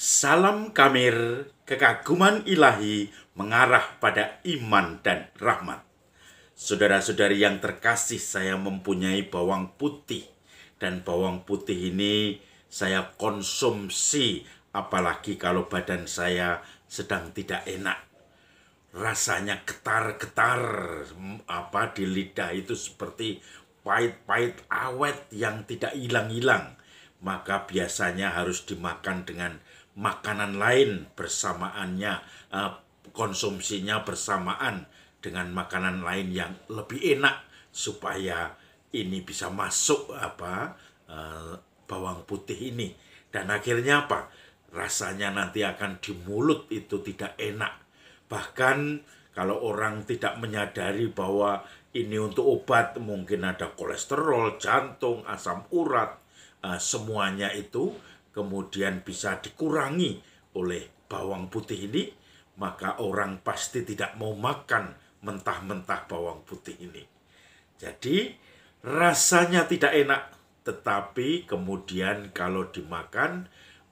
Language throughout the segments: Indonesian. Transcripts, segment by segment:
Salam kamir, kekaguman ilahi mengarah pada iman dan rahmat. Saudara-saudari yang terkasih, saya mempunyai bawang putih dan bawang putih ini saya konsumsi apalagi kalau badan saya sedang tidak enak. Rasanya getar-getar mm, apa di lidah itu seperti pahit-pahit awet yang tidak hilang-hilang. Maka biasanya harus dimakan dengan makanan lain bersamaannya, eh, konsumsinya bersamaan dengan makanan lain yang lebih enak supaya ini bisa masuk apa eh, bawang putih ini dan akhirnya apa rasanya nanti akan di mulut itu tidak enak bahkan kalau orang tidak menyadari bahwa ini untuk obat mungkin ada kolesterol jantung asam urat eh, semuanya itu kemudian bisa dikurangi oleh bawang putih ini, maka orang pasti tidak mau makan mentah-mentah bawang putih ini. Jadi, rasanya tidak enak, tetapi kemudian kalau dimakan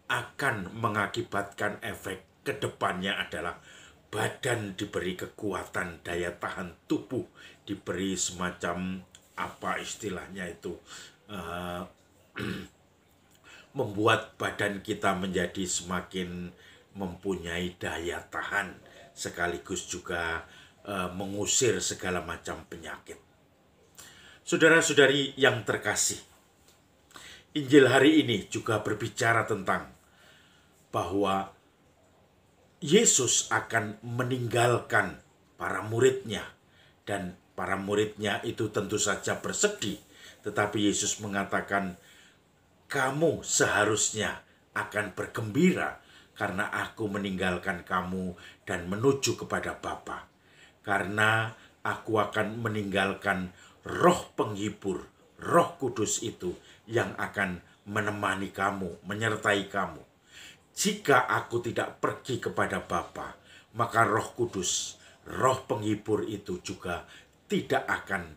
akan mengakibatkan efek kedepannya adalah badan diberi kekuatan daya tahan tubuh diberi semacam apa istilahnya itu uh, membuat badan kita menjadi semakin mempunyai daya tahan sekaligus juga e, mengusir segala macam penyakit. Saudara-saudari yang terkasih, Injil hari ini juga berbicara tentang bahwa Yesus akan meninggalkan para muridnya dan para muridnya itu tentu saja bersedih tetapi Yesus mengatakan kamu seharusnya akan bergembira karena aku meninggalkan kamu dan menuju kepada Bapa. Karena aku akan meninggalkan roh penghibur, roh kudus itu yang akan menemani kamu, menyertai kamu. Jika aku tidak pergi kepada Bapa, maka roh kudus, roh penghibur itu juga tidak akan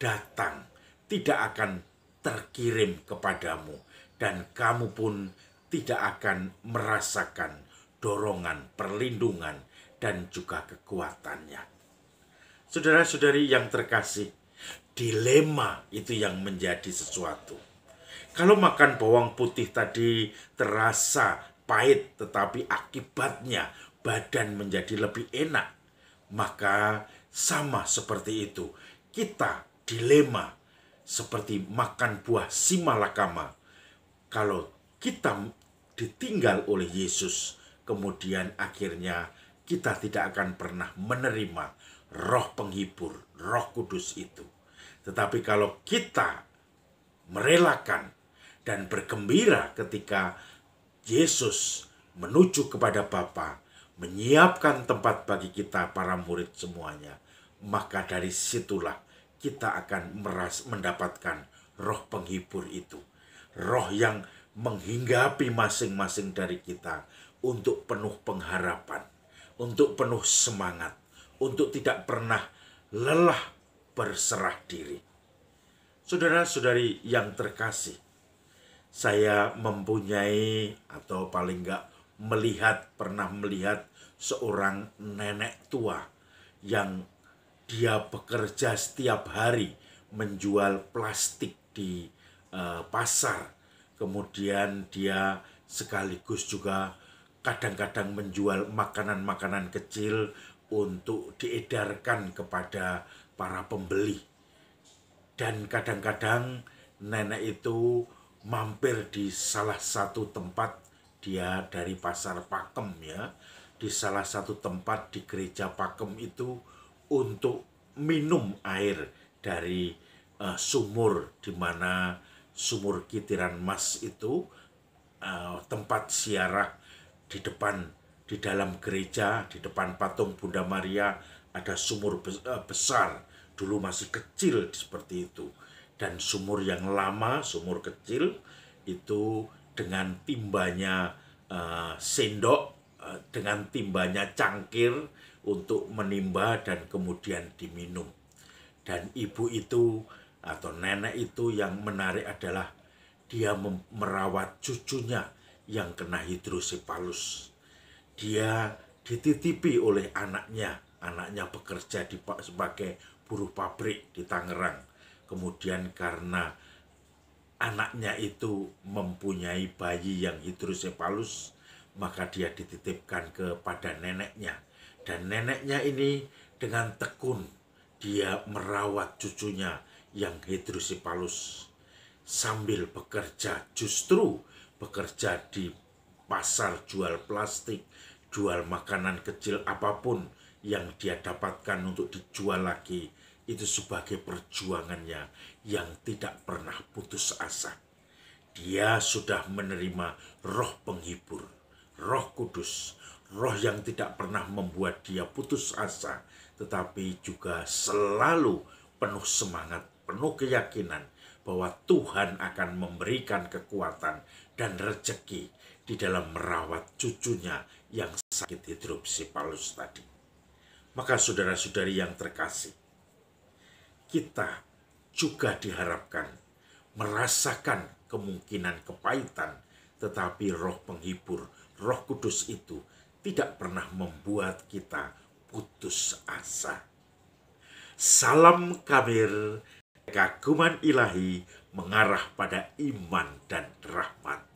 datang, tidak akan terkirim kepadamu dan kamu pun tidak akan merasakan dorongan, perlindungan, dan juga kekuatannya. Saudara-saudari yang terkasih, dilema itu yang menjadi sesuatu. Kalau makan bawang putih tadi terasa pahit, tetapi akibatnya badan menjadi lebih enak, maka sama seperti itu. Kita dilema seperti makan buah simalakama. Kalau kita ditinggal oleh Yesus, kemudian akhirnya kita tidak akan pernah menerima roh penghibur, roh kudus itu. Tetapi kalau kita merelakan dan bergembira ketika Yesus menuju kepada Bapa, menyiapkan tempat bagi kita para murid semuanya, maka dari situlah kita akan meras mendapatkan roh penghibur itu. Roh yang menghinggapi masing-masing dari kita untuk penuh pengharapan, untuk penuh semangat, untuk tidak pernah lelah berserah diri. Saudara-saudari yang terkasih, saya mempunyai atau paling enggak melihat, pernah melihat seorang nenek tua yang dia bekerja setiap hari menjual plastik di uh, pasar. Kemudian dia sekaligus juga kadang-kadang menjual makanan-makanan kecil untuk diedarkan kepada para pembeli. Dan kadang-kadang nenek itu mampir di salah satu tempat dia dari pasar Pakem ya, di salah satu tempat di gereja Pakem itu untuk minum air dari uh, sumur di mana sumur kitiran mas itu uh, tempat siarah di depan di dalam gereja di depan patung Bunda Maria ada sumur eh, besar dulu masih kecil seperti itu dan sumur yang lama sumur kecil itu dengan timbanya uh, sendok uh, dengan timbanya cangkir untuk menimba dan kemudian diminum. Dan ibu itu atau nenek itu yang menarik adalah dia merawat cucunya yang kena hidrosipalus. Dia dititipi oleh anaknya. Anaknya bekerja di, sebagai buruh pabrik di Tangerang. Kemudian karena anaknya itu mempunyai bayi yang hidrosipalus, maka dia dititipkan kepada neneknya dan neneknya ini dengan tekun dia merawat cucunya yang hidrosipalus sambil bekerja justru bekerja di pasar jual plastik, jual makanan kecil apapun yang dia dapatkan untuk dijual lagi itu sebagai perjuangannya yang tidak pernah putus asa. Dia sudah menerima roh penghibur Roh Kudus, roh yang tidak pernah membuat dia putus asa, tetapi juga selalu penuh semangat, penuh keyakinan bahwa Tuhan akan memberikan kekuatan dan rejeki di dalam merawat cucunya yang sakit palus tadi. Maka saudara-saudari yang terkasih, kita juga diharapkan merasakan kemungkinan kepahitan, tetapi roh penghibur, Roh Kudus itu tidak pernah membuat kita putus asa. Salam kabir, kekaguman ilahi mengarah pada iman dan rahmat.